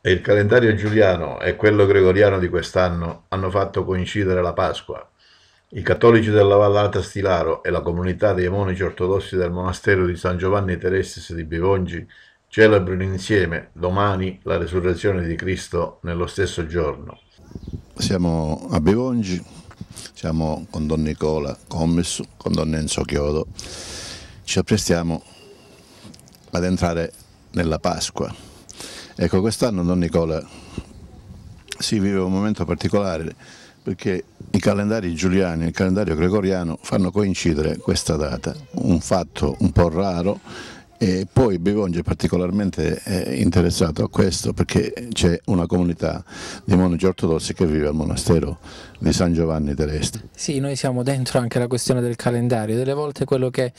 e il calendario giuliano e quello gregoriano di quest'anno hanno fatto coincidere la Pasqua. I cattolici della Vallata Stilaro e la comunità dei monaci ortodossi del monastero di San Giovanni Teresis di Bivongi celebrano insieme domani la resurrezione di Cristo nello stesso giorno. Siamo a Bivongi, siamo con Don Nicola Commesso, con Don Enzo Chiodo, ci apprestiamo ad entrare nella Pasqua Ecco, quest'anno Don Nicola si vive un momento particolare perché i calendari giuliani e il calendario gregoriano fanno coincidere questa data, un fatto un po' raro e poi Bivongi è particolarmente eh, interessato a questo perché c'è una comunità di monaci ortodossi che vive al monastero di San Giovanni Teresti. Sì, noi siamo dentro anche la questione del calendario, delle volte quello che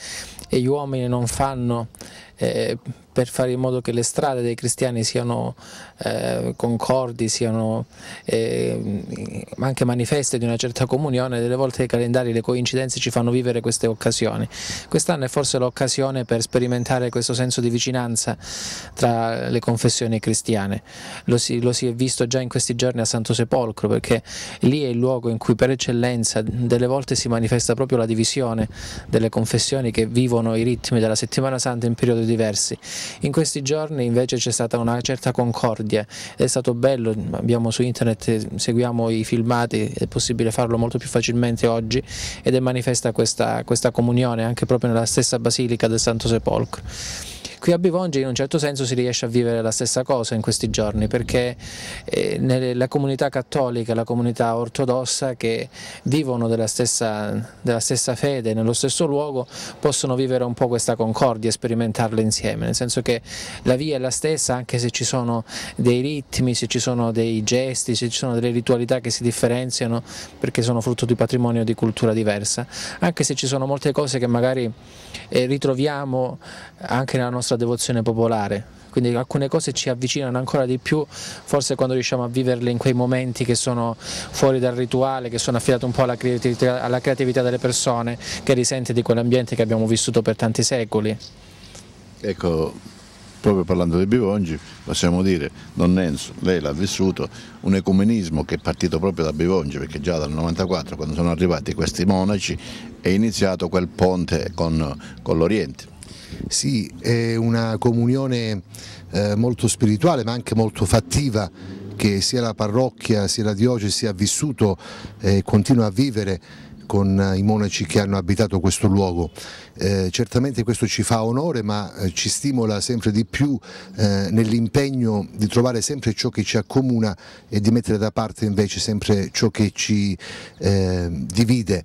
gli uomini non fanno eh, per fare in modo che le strade dei cristiani siano eh, concordi, siano eh, anche manifeste di una certa comunione, delle volte i calendari, le coincidenze ci fanno vivere queste occasioni. Quest'anno è forse l'occasione per sperimentare questo senso di vicinanza tra le confessioni cristiane, lo si, lo si è visto già in questi giorni a Santo Sepolcro perché lì è il luogo in cui per eccellenza delle volte si manifesta proprio la divisione delle confessioni che vivono i ritmi della settimana santa in periodo di diversi. In questi giorni invece c'è stata una certa concordia, è stato bello, abbiamo su internet, seguiamo i filmati, è possibile farlo molto più facilmente oggi ed è manifesta questa, questa comunione anche proprio nella stessa Basilica del Santo Sepolcro. Qui a Bivongi in un certo senso si riesce a vivere la stessa cosa in questi giorni perché eh, la comunità cattolica, la comunità ortodossa che vivono della stessa, della stessa fede nello stesso luogo possono vivere un po' questa concordia, e sperimentarla insieme, nel senso che la via è la stessa anche se ci sono dei ritmi, se ci sono dei gesti, se ci sono delle ritualità che si differenziano perché sono frutto di patrimonio di cultura diversa, anche se ci sono molte cose che magari eh, ritroviamo anche nella nostra nostra devozione popolare. Quindi alcune cose ci avvicinano ancora di più, forse quando riusciamo a viverle in quei momenti che sono fuori dal rituale, che sono affidati un po' alla creatività, alla creatività delle persone, che risente di quell'ambiente che abbiamo vissuto per tanti secoli. Ecco, proprio parlando dei Bivongi, possiamo dire, Don Nenzo, lei l'ha vissuto, un ecumenismo che è partito proprio da Bivongi, perché già dal 94, quando sono arrivati questi monaci, è iniziato quel ponte con, con l'Oriente. Sì, è una comunione eh, molto spirituale ma anche molto fattiva che sia la parrocchia sia la diocesi ha vissuto e eh, continua a vivere con eh, i monaci che hanno abitato questo luogo. Eh, certamente questo ci fa onore ma eh, ci stimola sempre di più eh, nell'impegno di trovare sempre ciò che ci accomuna e di mettere da parte invece sempre ciò che ci eh, divide.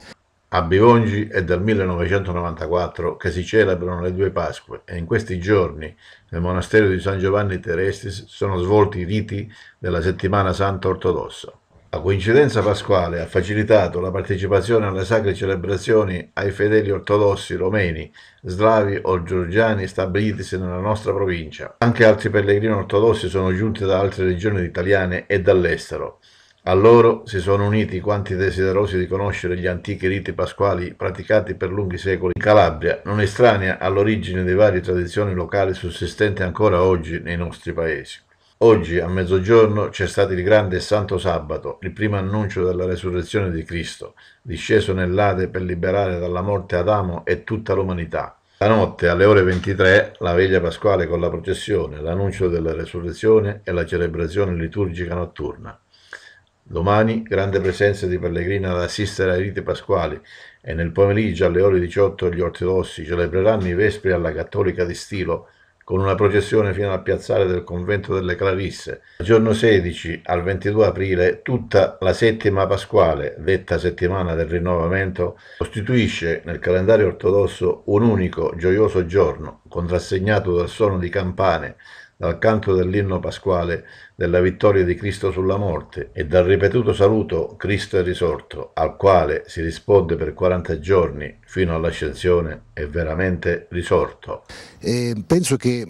A Bivongi è dal 1994 che si celebrano le due Pasque e in questi giorni nel monastero di San Giovanni Terestis sono svolti i riti della settimana santa ortodossa. La coincidenza pasquale ha facilitato la partecipazione alle sacre celebrazioni ai fedeli ortodossi romeni, slavi o georgiani stabilitisi nella nostra provincia. Anche altri pellegrini ortodossi sono giunti da altre regioni italiane e dall'estero. A loro si sono uniti quanti desiderosi di conoscere gli antichi riti pasquali praticati per lunghi secoli in Calabria, non estranea all'origine di varie tradizioni locali sussistenti ancora oggi nei nostri paesi. Oggi a mezzogiorno c'è stato il grande e santo sabato, il primo annuncio della resurrezione di Cristo, disceso nell'Ade per liberare dalla morte Adamo e tutta l'umanità. La notte alle ore 23 la veglia pasquale con la processione, l'annuncio della resurrezione e la celebrazione liturgica notturna. Domani grande presenza di pellegrini ad assistere ai riti pasquali e nel pomeriggio alle ore 18 gli ortodossi celebreranno i vespri alla cattolica di Stilo con una processione fino al piazzale del convento delle Clarisse. Dal giorno 16 al 22 aprile tutta la settima pasquale, detta settimana del rinnovamento, costituisce nel calendario ortodosso un unico gioioso giorno, contrassegnato dal suono di campane, dal canto dell'inno pasquale della vittoria di Cristo sulla morte e dal ripetuto saluto Cristo è risorto, al quale si risponde per 40 giorni fino all'ascensione, è veramente risorto. Eh, penso che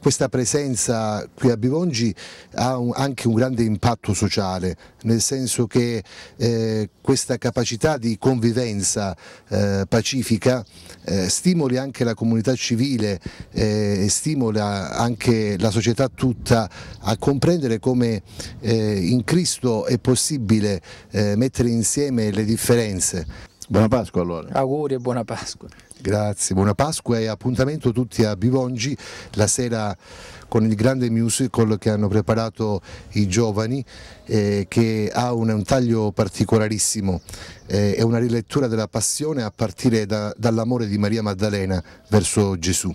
questa presenza qui a Bivongi ha un, anche un grande impatto sociale, nel senso che eh, questa capacità di convivenza eh, pacifica eh, stimoli anche la comunità civile eh, e stimola anche la società tutta a comprendere come eh, in Cristo è possibile eh, mettere insieme le differenze. Buona Pasqua allora. Auguri e buona Pasqua. Grazie, buona Pasqua e appuntamento tutti a Bivongi la sera con il grande musical che hanno preparato i giovani eh, che ha un, un taglio particolarissimo, eh, è una rilettura della passione a partire da, dall'amore di Maria Maddalena verso Gesù.